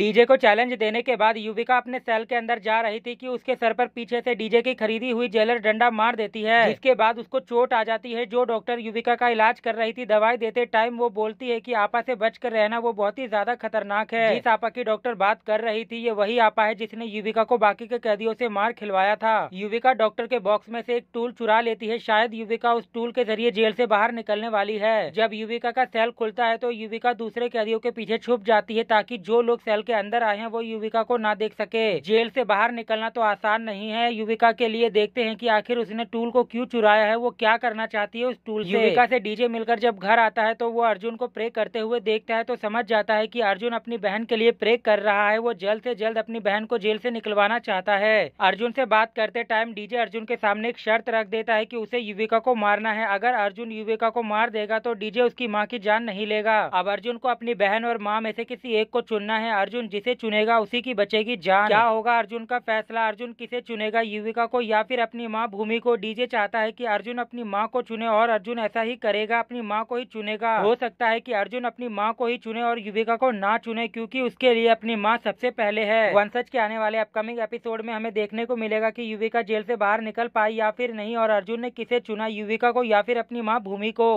DJ को challenge देने के बाद युविका अपने सेल के अंदर जा रही थी कि उसके सर पर पीछे से डीजे की खरीदी हुई जेलर डंडा मार देती है इसके बाद उसको चोट आ जाती है जो डॉक्टर युविका का इलाज कर रही थी दवाई देते टाइम वो बोलती है कि आपा से बचकर रहना वो बहुत ही ज्यादा खतरनाक है जिस आपा की डॉक्टर बात कर रही थी ये वही आपा है जिसने युविका को बाकी के कैदियों से मार खिलवाया था युविका डॉक्टर के बॉक्स में से एक टूल चुरा लेती है शायद युविका उस टूल के जरिए जेल से बाहर निकलने वाली है जब युविका का सेल खुलता है तो युविका दूसरे कैदियों के पीछे छुप जाती है ताकि जो लोग सेल के अंदर आए हैं वो युविका को ना देख सके जेल से बाहर निकलना तो आसान नहीं है युविका के लिए देखते हैं कि आखिर उसने टूल को क्यों चुराया है वो क्या करना चाहती है उस टूल से युविका से डीजे मिलकर जब घर आता है तो वो अर्जुन को प्रे करते हुए देखता है तो समझ जाता है की अर्जुन अपनी बहन के लिए प्रे कर रहा है वो जल्द ऐसी जल्द अपनी बहन को जेल ऐसी निकलवाना चाहता है अर्जुन ऐसी बात करते टाइम डीजे अर्जुन के सामने एक शर्त रख देता है की उसे युविका को मारना है अगर अर्जुन युविका को मार देगा तो डीजे उसकी माँ की जान नहीं लेगा अब अर्जुन को अपनी बहन और माँ में से किसी एक को चुनना है अर्जुन जिसे चुनेगा उसी की बचेगी जान क्या होगा अर्जुन का फैसला अर्जुन किसे चुनेगा युविका को या फिर अपनी माँ भूमि को डीजे चाहता है कि अर्जुन अपनी माँ को चुने और अर्जुन ऐसा ही करेगा अपनी माँ को ही चुनेगा हो सकता है कि अर्जुन अपनी माँ को ही चुने और युविका को ना चुने क्योंकि उसके लिए अपनी माँ सबसे पहले है वंशज के आने वाले अपकमिंग एपिसोड में हमें देखने को मिलेगा की युविका जेल से बाहर निकल पाई या फिर नहीं और अर्जुन ने किसे चुना युविका को या फिर अपनी माँ भूमि को